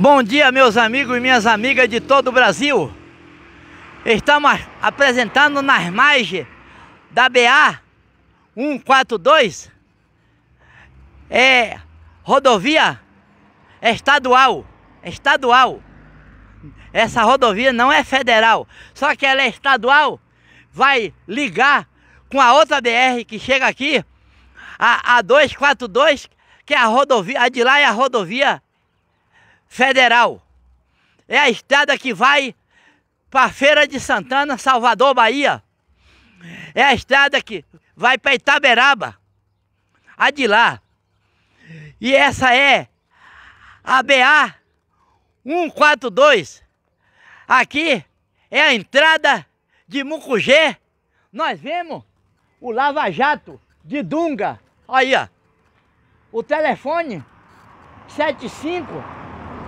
Bom dia, meus amigos e minhas amigas de todo o Brasil. Estamos apresentando nas margens da BA 142, é rodovia estadual, estadual. Essa rodovia não é federal, só que ela é estadual, vai ligar com a outra BR que chega aqui, a, a 242, que é a rodovia, a de lá é a rodovia federal. É a estrada que vai para Feira de Santana, Salvador, Bahia. É a estrada que vai para Itaberaba, a de lá. E essa é a BA 142. Aqui é a entrada de Mucugê. Nós vemos o Lava Jato de Dunga. Aí, ó. O telefone 75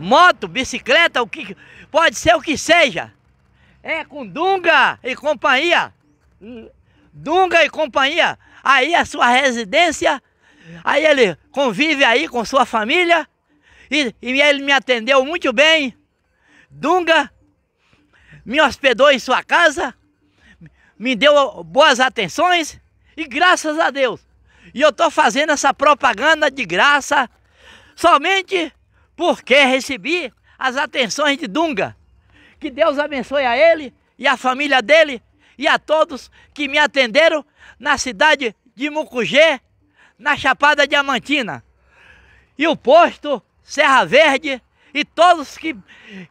moto, bicicleta, o que pode ser o que seja. É com Dunga e companhia. Dunga e companhia. Aí a sua residência, aí ele convive aí com sua família e, e ele me atendeu muito bem. Dunga me hospedou em sua casa, me deu boas atenções e graças a Deus. E eu estou fazendo essa propaganda de graça somente porque recebi as atenções de Dunga. Que Deus abençoe a ele e a família dele e a todos que me atenderam na cidade de Mucugê, na Chapada Diamantina. E o posto Serra Verde e todos que,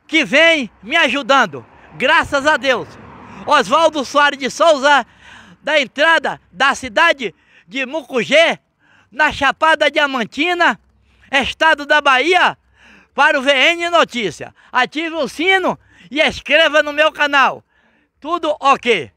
que vêm me ajudando. Graças a Deus. Oswaldo Soares de Souza, da entrada da cidade de Mucugê, na Chapada Diamantina, estado da Bahia, para o VN Notícia. Ative o sino e inscreva no meu canal. Tudo ok.